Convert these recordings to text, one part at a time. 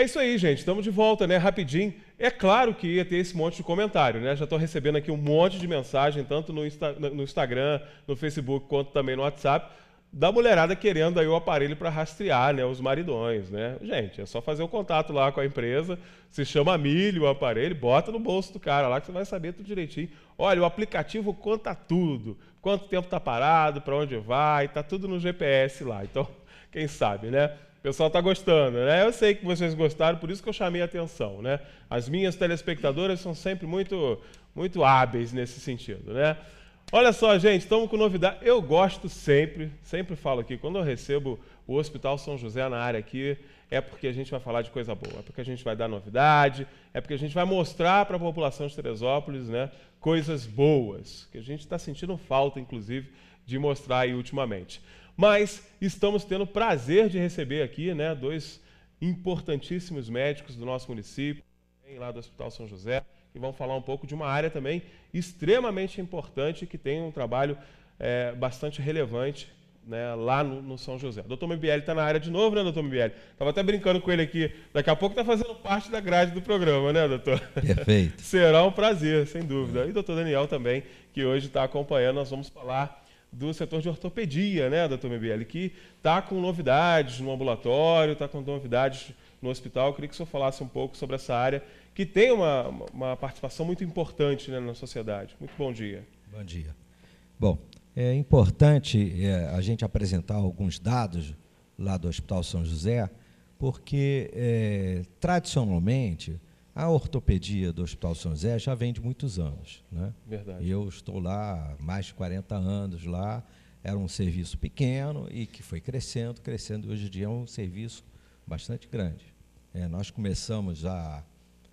É isso aí, gente. Estamos de volta, né? Rapidinho. É claro que ia ter esse monte de comentário, né? Já estou recebendo aqui um monte de mensagem, tanto no, Insta no, Instagram, no Facebook, quanto também no WhatsApp, da mulherada querendo aí o aparelho para rastrear, né? Os maridões, né? Gente, é só fazer o um contato lá com a empresa. Se chama milho o aparelho, bota no bolso do cara lá que você vai saber tudo direitinho. Olha, o aplicativo conta tudo. Quanto tempo está parado, para onde vai, está tudo no GPS lá. Então, quem sabe, né? O pessoal está gostando, né? Eu sei que vocês gostaram, por isso que eu chamei a atenção, né? As minhas telespectadoras são sempre muito, muito hábeis nesse sentido, né? Olha só, gente, estamos com novidade. Eu gosto sempre, sempre falo aqui, quando eu recebo o Hospital São José na área aqui, é porque a gente vai falar de coisa boa, é porque a gente vai dar novidade, é porque a gente vai mostrar para a população de Teresópolis né, coisas boas, que a gente está sentindo falta, inclusive, de mostrar aí ultimamente. Mas estamos tendo o prazer de receber aqui né, dois importantíssimos médicos do nosso município, lá do Hospital São José, que vão falar um pouco de uma área também extremamente importante, que tem um trabalho é, bastante relevante né, lá no, no, São José. O doutor Mibielli está na área de novo, né, doutor Mibielli? Estava até brincando com ele aqui. Daqui a pouco está fazendo parte da grade do programa, né, doutor? Perfeito. Será um prazer, sem dúvida. E o doutor Daniel também, que hoje está acompanhando. Nós vamos falar do setor de ortopedia, né, doutor Mebeli, que está com novidades no ambulatório, está com novidades no hospital. Eu queria que o senhor falasse um pouco sobre essa área, que tem uma, uma participação muito importante né, na sociedade. Muito bom dia. Bom dia. Bom, é importante é, a gente apresentar alguns dados lá do Hospital São José, porque é, tradicionalmente a ortopedia do Hospital São José já vem de muitos anos. Né? Verdade. Eu estou lá mais de 40 anos lá. Era um serviço pequeno e que foi crescendo, crescendo. Hoje em dia é um serviço bastante grande. É, nós começamos a,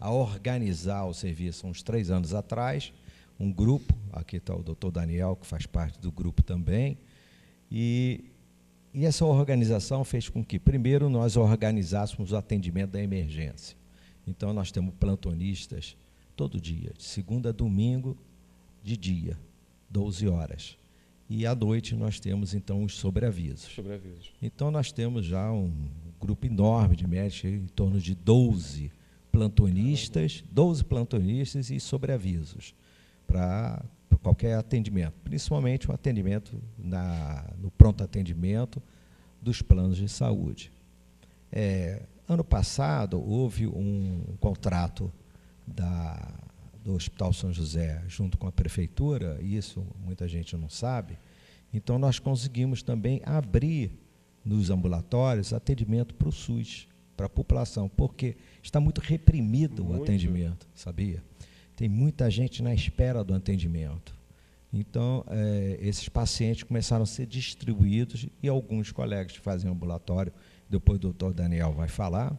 a organizar o serviço uns três anos atrás. Um grupo, aqui está o doutor Daniel, que faz parte do grupo também. E, e essa organização fez com que, primeiro, nós organizássemos o atendimento da emergência. Então nós temos plantonistas todo dia, de segunda a domingo de dia, 12 horas. E à noite nós temos então os sobreavisos. sobreavisos. Então nós temos já um grupo enorme de médicos, em torno de 12 plantonistas, 12 plantonistas e sobreavisos para qualquer atendimento, principalmente o atendimento na, no pronto atendimento dos planos de saúde. É, Ano passado, houve um contrato da, do Hospital São José junto com a Prefeitura, isso muita gente não sabe, então nós conseguimos também abrir nos ambulatórios atendimento para o SUS, para a população, porque está muito reprimido muito. o atendimento, sabia? Tem muita gente na espera do atendimento. Então, é, esses pacientes começaram a ser distribuídos e alguns colegas que fazem ambulatório, depois o doutor Daniel vai falar,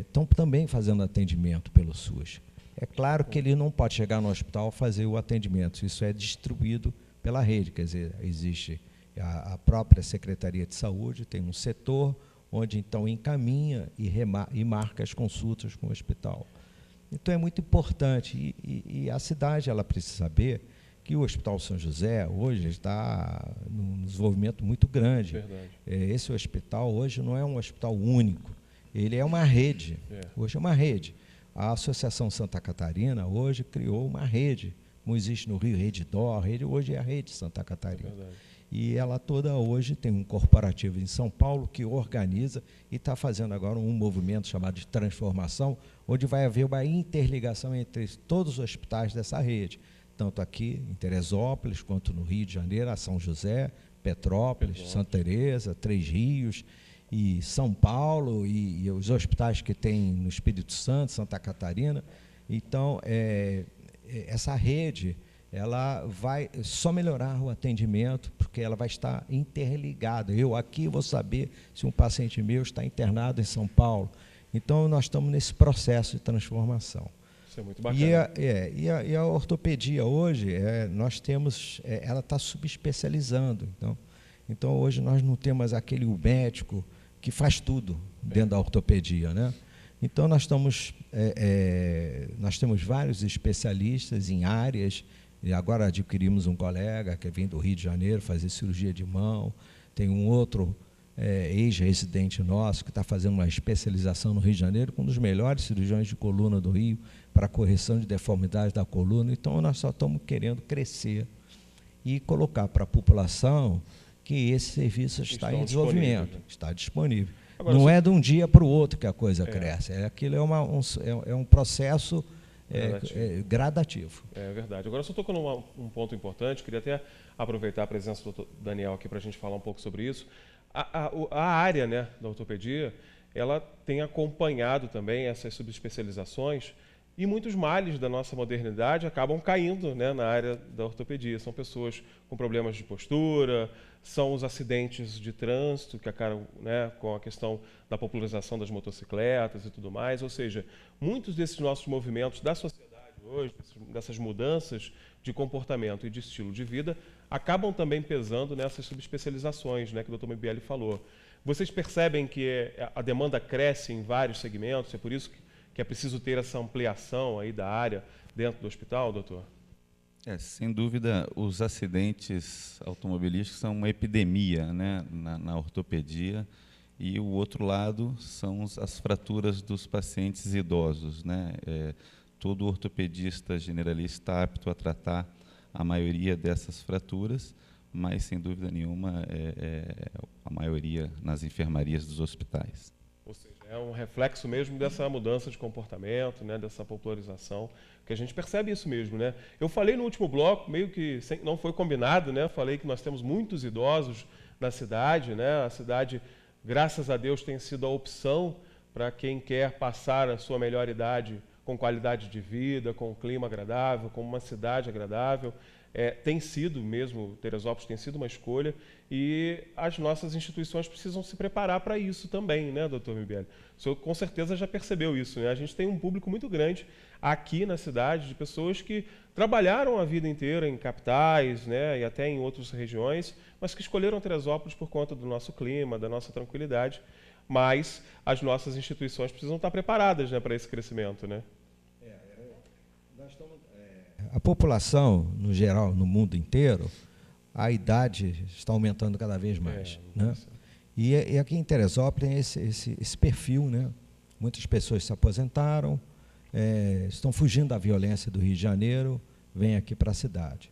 estão é, também fazendo atendimento pelo SUS. É claro que ele não pode chegar no hospital fazer o atendimento, isso é distribuído pela rede, quer dizer, existe a, a própria Secretaria de Saúde, tem um setor onde então encaminha e, e marca as consultas com o hospital. Então é muito importante e, e, e a cidade ela precisa saber que o Hospital São José hoje está num desenvolvimento muito grande. Verdade. É, esse hospital hoje não é um hospital único, ele é uma rede. É. Hoje é uma rede. A Associação Santa Catarina hoje criou uma rede. Não existe no Rio Rede Dó, rede, hoje é a Rede Santa Catarina. É e ela toda hoje tem um corporativo em São Paulo que organiza e está fazendo agora um movimento chamado de transformação, onde vai haver uma interligação entre todos os hospitais dessa rede tanto aqui em Teresópolis quanto no Rio de Janeiro, a São José, Petrópolis, Santa Teresa, Três Rios e São Paulo e, e, os hospitais que tem no Espírito Santo, Santa Catarina. Então, é, é, essa rede ela vai só melhorar o atendimento, porque ela vai estar interligada. Eu aqui vou saber se um paciente meu está internado em São Paulo. Então, nós estamos nesse processo de transformação. Isso é muito bacana. E a, é, e a, e a ortopedia hoje, é, nós temos, é, ela está subespecializando. Então, então, hoje nós não temos aquele médico que faz tudo dentro da ortopedia, né? Então, nós, estamos, é, é, nós temos vários especialistas em áreas, e agora adquirimos um colega que vem do Rio de Janeiro fazer cirurgia de mão, tem um outro é, ex-residente nosso, que está fazendo uma especialização no Rio de Janeiro, com um dos melhores cirurgiões de coluna do Rio, para correção de deformidades da coluna. Então, nós só estamos querendo crescer e colocar para a população que esse serviço está Estão em desenvolvimento, está disponível. Agora, Não você... é de um dia para o outro que a coisa é. cresce, é, aquilo é, uma, um, é, é um processo é, gradativo. É, é, gradativo. É verdade. Agora, só estou num um ponto importante, queria até aproveitar a presença do Daniel aqui para a gente falar um pouco sobre isso. A, a, área né, da ortopedia ela tem acompanhado também essas subespecializações e muitos males da nossa modernidade acabam caindo né, na área da ortopedia. São pessoas com problemas de postura, são os acidentes de trânsito que acabam né, com a questão da popularização das motocicletas e tudo mais. Ou seja, muitos desses nossos movimentos da sociedade hoje, dessas mudanças de comportamento e de estilo de vida, acabam também pesando nessas subespecializações né, que o Dr. Mibieli falou. Vocês percebem que é, a demanda cresce em vários segmentos, é por isso que é preciso ter essa ampliação aí da área dentro do hospital, doutor? É, sem dúvida, os acidentes automobilísticos são uma epidemia né, na, na ortopedia e o outro lado são as fraturas dos pacientes idosos. Né? É, todo ortopedista generalista está apto a tratar a maioria dessas fraturas, mas sem dúvida nenhuma é, é a maioria nas enfermarias dos hospitais. Ou seja, é um reflexo mesmo dessa mudança de comportamento, né, dessa popularização, que a gente percebe isso mesmo, né? Eu falei no último bloco, meio que sem, não foi combinado, né? Falei que nós temos muitos idosos na cidade, né? A cidade, graças a Deus, tem sido a opção para quem quer passar a sua melhor idade com qualidade de vida, com um clima agradável, com uma cidade agradável. É, tem sido mesmo, Teresópolis tem sido uma escolha e as nossas instituições precisam se preparar para isso também, né, doutor Mibeli? O senhor com certeza já percebeu isso, né? A gente tem um público muito grande aqui na cidade de pessoas que trabalharam a vida inteira em capitais, né, e até em outras regiões, mas que escolheram Teresópolis por conta do nosso clima, da nossa tranquilidade. Mas as nossas instituições precisam estar preparadas né, para esse crescimento, né? a população, no geral, no mundo inteiro, a idade está aumentando cada vez mais. É, né? E, é, e, aqui em Teresópolis tem esse, esse, esse, perfil, né? Muitas pessoas se aposentaram, é, estão fugindo da violência do Rio de Janeiro, vêm aqui para a cidade.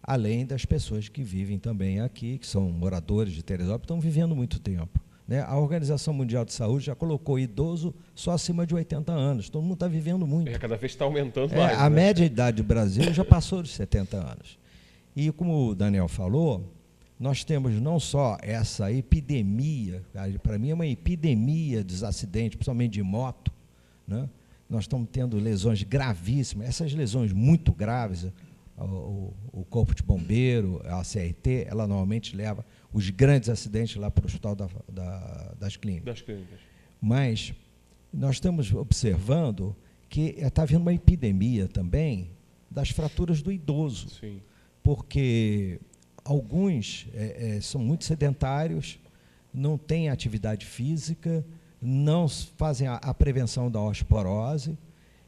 Além das pessoas que vivem também aqui, que são moradores de Teresópolis, estão vivendo muito tempo. Né? A Organização Mundial de Saúde já colocou idoso só acima de 80 anos. Todo mundo está vivendo muito. É, cada vez está aumentando é, mais. A né? média idade do Brasil já passou de 70 anos. E como o Daniel falou, nós temos não só essa epidemia, para mim é uma epidemia dos acidentes, principalmente de moto, né? nós estamos tendo lesões gravíssimas, essas lesões muito graves, o, o, o corpo de bombeiro, a CRT, ela normalmente leva os grandes acidentes lá para o hospital da, da, das, clínicas. das Mas nós estamos observando que está eh, havendo uma epidemia também das fraturas do idoso. Sim. Porque alguns é, é, são muito sedentários, não têm atividade física, não fazem a, a prevenção da osteoporose.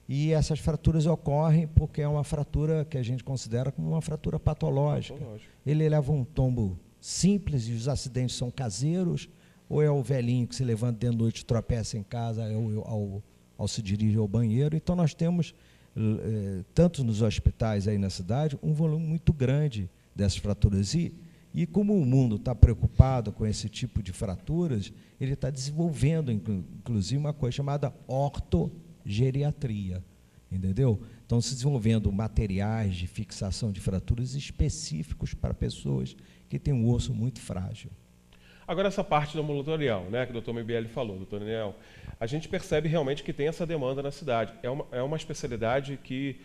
E essas fraturas ocorrem porque é uma fratura que a gente considera como uma fratura patológica. Ele leva um tombo simples e os acidentes são caseiros, ou é o velhinho que se levanta de noite, tropeça em casa ao, é é ao, ao se dirigir ao banheiro. Então, nós temos, eh, tanto nos hospitais aí na cidade, um volume muito grande dessas fraturas. E, e como o mundo está preocupado com esse tipo de fraturas, ele está desenvolvendo, inclusive, uma coisa chamada ortogeriatria. Entendeu? Estão se desenvolvendo materiais de fixação de fraturas específicos para pessoas que tem um osso muito frágil. Agora, essa parte do ambulatorial, né, que o doutor Mibieli falou, doutor Daniel, a gente percebe realmente que tem essa demanda na cidade. É uma, é uma especialidade que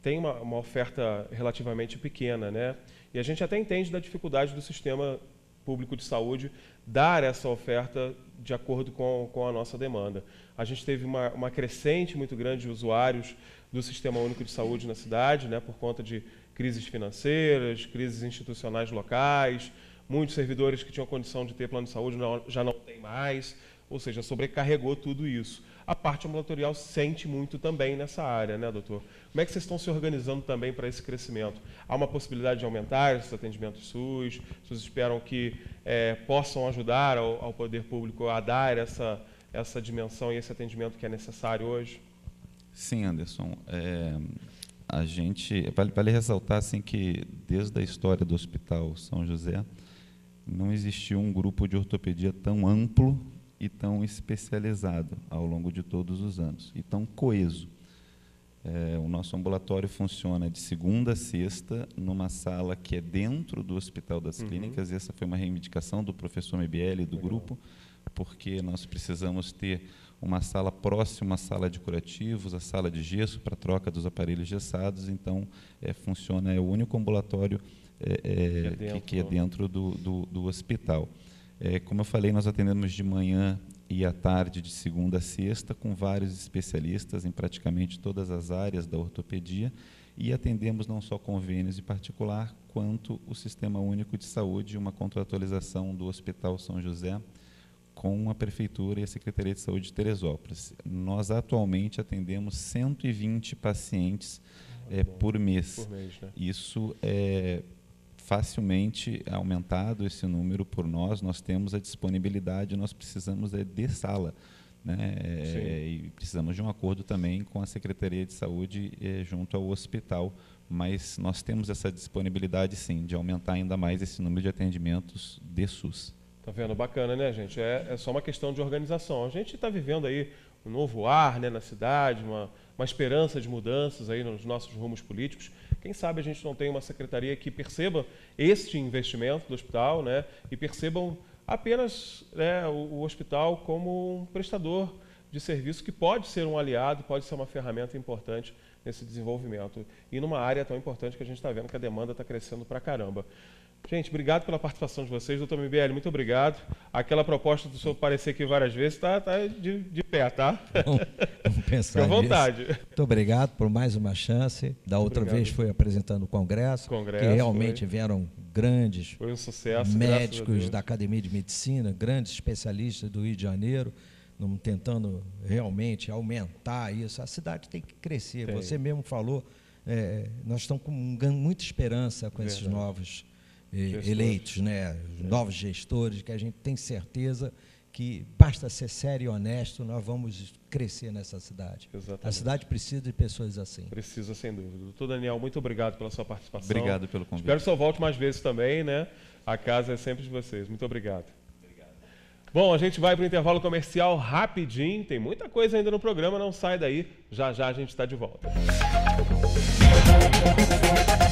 tem uma, uma oferta relativamente pequena, né? E a gente até entende da dificuldade do sistema público de saúde dar essa oferta de acordo com, com a nossa demanda. A gente teve uma, uma crescente muito grande de usuários do Sistema Único de Saúde na cidade, né, por conta de crises financeiras, crises institucionais locais, muitos servidores que tinham condição de ter plano de saúde não, já não tem mais, ou seja, sobrecarregou tudo isso. A parte ambulatorial sente muito também nessa área, né, doutor? Como é que vocês estão se organizando também para esse crescimento? Há uma possibilidade de aumentar esses atendimentos SUS? Vocês esperam que é, possam ajudar ao, ao poder público a dar essa, essa dimensão e esse atendimento que é necessário hoje? Sim, Anderson. É a gente vale, vale ressaltar assim que desde a história do Hospital São José não existiu um grupo de ortopedia tão amplo e tão especializado ao longo de todos os anos e tão coeso. É, o nosso ambulatório funciona de segunda a sexta numa sala que é dentro do Hospital das uhum. Clínicas. Essa foi uma reivindicação do professor MBL e do Legal. grupo, porque nós precisamos ter uma sala próxima à sala de curativos, a sala de gesso para troca dos aparelhos gessados. Então, é, funciona, é o único ambulatório é, é que, é dentro, que é dentro do, do, do hospital. É, como eu falei, nós atendemos de manhã e à tarde, de segunda a sexta, com vários especialistas em praticamente todas as áreas da ortopedia e atendemos não só convênios em particular, quanto o Sistema Único de Saúde, uma contratualização do Hospital São José, com a Prefeitura e a Secretaria de Saúde de Teresópolis. Nós atualmente atendemos 120 pacientes é, por mês. Por mês né? Isso é facilmente aumentado esse número por nós. Nós temos a disponibilidade, nós precisamos é, de sala. Né? É, e precisamos de um acordo também com a Secretaria de Saúde é, junto ao hospital, mas nós temos essa disponibilidade sim de aumentar ainda mais esse número de atendimentos de SUS. Tá vendo? Bacana, né, gente? É, é só uma questão de organização. A gente está vivendo aí um novo ar né, na cidade, uma, uma esperança de mudanças aí nos nossos rumos políticos. Quem sabe a gente não tem uma secretaria que perceba este investimento do hospital né, e percebam apenas né, o, o hospital como um prestador de serviço que pode ser um aliado, pode ser uma ferramenta importante nesse desenvolvimento. E numa área tão importante que a gente está vendo que a demanda está crescendo para caramba. Gente, obrigado pela participação de vocês. Doutor MBL, muito obrigado. Aquela proposta do senhor aparecer aqui várias vezes está tá de, de, pé, tá? vamos pensar Fique à vontade. Muito obrigado por mais uma chance. Da outra obrigado. vez foi apresentando o Congresso, Congresso que realmente foi. vieram grandes foi um sucesso, médicos da Academia de Medicina, grandes especialistas do Rio de Janeiro tentando realmente aumentar isso. A cidade tem que crescer. Tem. Você mesmo falou, é, nós estamos com muita esperança com Verdade. esses novos gestores. eleitos, né? É. novos gestores, que a gente tem certeza que basta ser sério e honesto, nós vamos crescer nessa cidade. Exatamente. A cidade precisa de pessoas assim. Precisa, sem dúvida. Doutor Daniel, muito obrigado pela sua participação. Obrigado pelo convite. Espero que eu volte mais vezes também, né? A casa é sempre de vocês. Muito obrigado. obrigado. Bom, a gente vai para o intervalo comercial rapidinho. Tem muita coisa ainda no programa, não sai daí. Já já a gente está de volta. Música